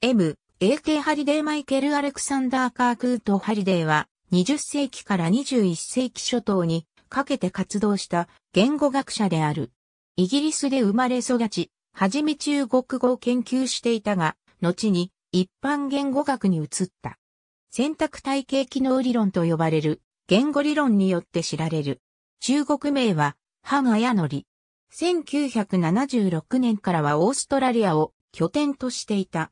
M、A.K. ハリデーマイケル・アレクサンダー・カークート・ハリデーは、20世紀から21世紀初頭にかけて活動した言語学者である。イギリスで生まれ育ち、はじめ中国語を研究していたが、後に一般言語学に移った。選択体系機能理論と呼ばれる言語理論によって知られる。中国名は、ハガヤノリ。1976年からはオーストラリアを拠点としていた。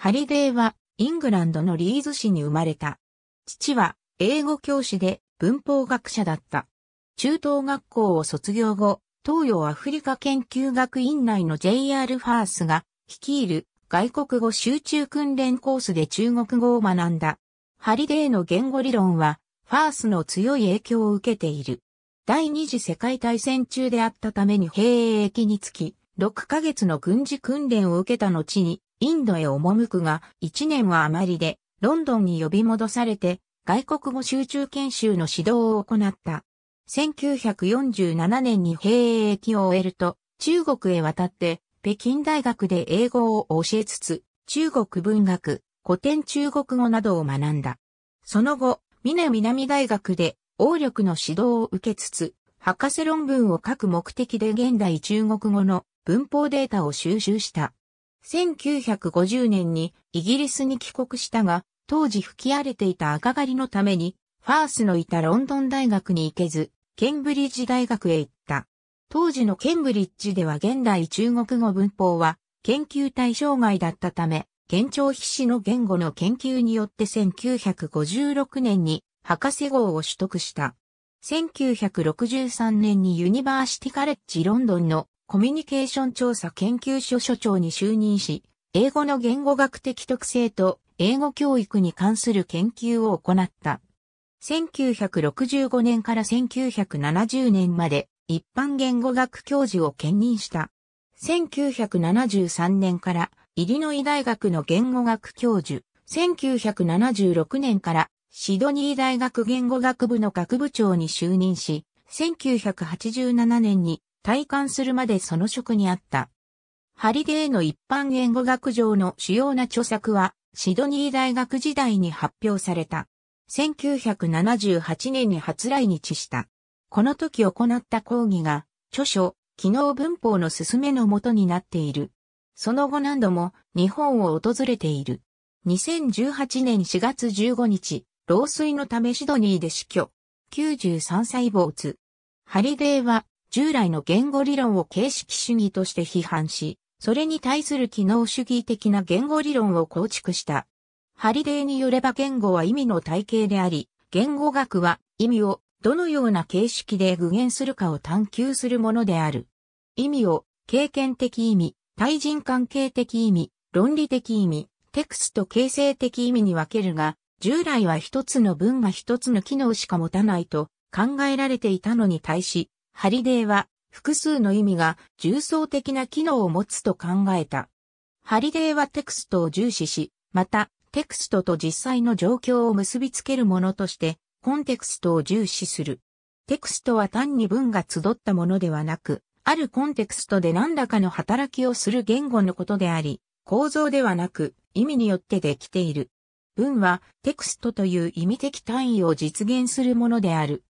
ハリデーはイングランドのリーズ市に生まれた。父は英語教師で文法学者だった。中等学校を卒業後、東洋アフリカ研究学院内の JR ファースが率いる外国語集中訓練コースで中国語を学んだ。ハリデーの言語理論はファースの強い影響を受けている。第二次世界大戦中であったために兵役につき、6ヶ月の軍事訓練を受けた後にインドへ赴くが1年は余りでロンドンに呼び戻されて外国語集中研修の指導を行った。1947年に兵役を終えると中国へ渡って北京大学で英語を教えつつ中国文学、古典中国語などを学んだ。その後、南大学で王力の指導を受けつつ博士論文を書く目的で現代中国語の文法データを収集した。1950年にイギリスに帰国したが、当時吹き荒れていた赤狩りのために、ファースのいたロンドン大学に行けず、ケンブリッジ大学へ行った。当時のケンブリッジでは現代中国語文法は研究対象外だったため、県庁必至の言語の研究によって1956年に博士号を取得した。1963年にユニバーシティカレッジロンドンのコミュニケーション調査研究所所長に就任し、英語の言語学的特性と英語教育に関する研究を行った。1965年から1970年まで一般言語学教授を兼任した。1973年からイリノイ大学の言語学教授、1976年からシドニー大学言語学部の学部長に就任し、1987年に退官するまでその職にあった。ハリゲーの一般言語学上の主要な著作は、シドニー大学時代に発表された。1978年に初来日した。この時行った講義が、著書、機能文法の勧めのもとになっている。その後何度も日本を訪れている。2018年4月15日、老衰のためシドニーで死去。93歳没。ハリデーは従来の言語理論を形式主義として批判し、それに対する機能主義的な言語理論を構築した。ハリデーによれば言語は意味の体系であり、言語学は意味をどのような形式で具現するかを探求するものである。意味を経験的意味、対人関係的意味、論理的意味、テクスト形成的意味に分けるが、従来は一つの文が一つの機能しか持たないと考えられていたのに対し、ハリデーは複数の意味が重層的な機能を持つと考えた。ハリデーはテクストを重視し、またテクストと実際の状況を結びつけるものとしてコンテクストを重視する。テクストは単に文が集ったものではなく、あるコンテクストで何らかの働きをする言語のことであり、構造ではなく意味によってできている。文はテクストという意味的単位を実現するものである。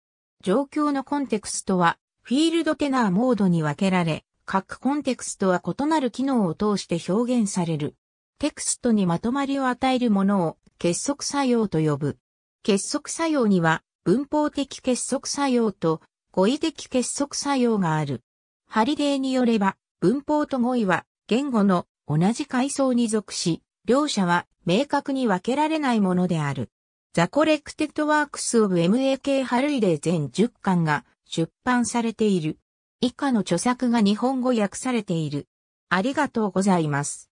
状況のコンテクストはフィールドテナーモードに分けられ、各コンテクストは異なる機能を通して表現される。テクストにまとまりを与えるものを結束作用と呼ぶ。結束作用には文法的結束作用と語彙的結束作用がある。ハリデーによれば、文法と語彙は言語の同じ階層に属し、両者は明確に分けられないものである。ザコレクテッドワークスオブ MAK ハルイデー全10巻が出版されている。以下の著作が日本語訳されている。ありがとうございます。